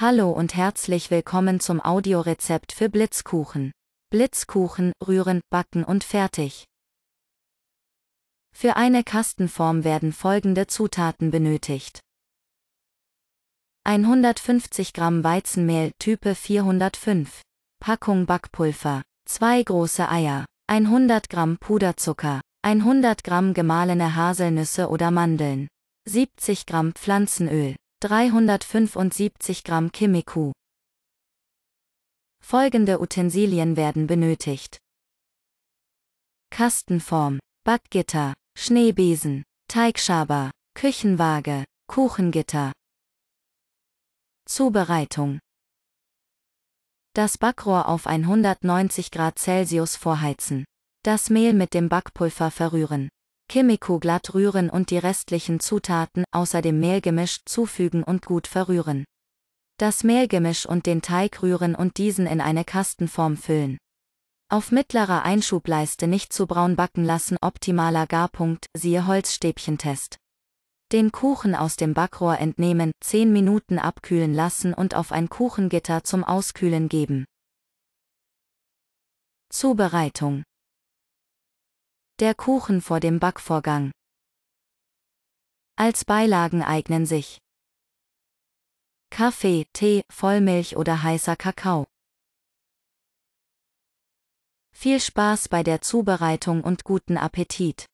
Hallo und herzlich willkommen zum Audiorezept für Blitzkuchen. Blitzkuchen rühren, backen und fertig. Für eine Kastenform werden folgende Zutaten benötigt. 150 Gramm Weizenmehl Type 405, Packung Backpulver, 2 große Eier, 100 Gramm Puderzucker, 100 Gramm gemahlene Haselnüsse oder Mandeln, 70 Gramm Pflanzenöl, 375 Gramm Kimmiku. Folgende Utensilien werden benötigt. Kastenform, Backgitter, Schneebesen, Teigschaber, Küchenwaage, Kuchengitter. Zubereitung. Das Backrohr auf 190 Grad Celsius vorheizen. Das Mehl mit dem Backpulver verrühren. Kimiko glatt rühren und die restlichen Zutaten außer dem Mehlgemisch zufügen und gut verrühren. Das Mehlgemisch und den Teig rühren und diesen in eine Kastenform füllen. Auf mittlerer Einschubleiste nicht zu braun backen lassen optimaler Garpunkt, siehe Holzstäbchentest. Den Kuchen aus dem Backrohr entnehmen, 10 Minuten abkühlen lassen und auf ein Kuchengitter zum Auskühlen geben. Zubereitung der Kuchen vor dem Backvorgang. Als Beilagen eignen sich Kaffee, Tee, Vollmilch oder heißer Kakao. Viel Spaß bei der Zubereitung und guten Appetit!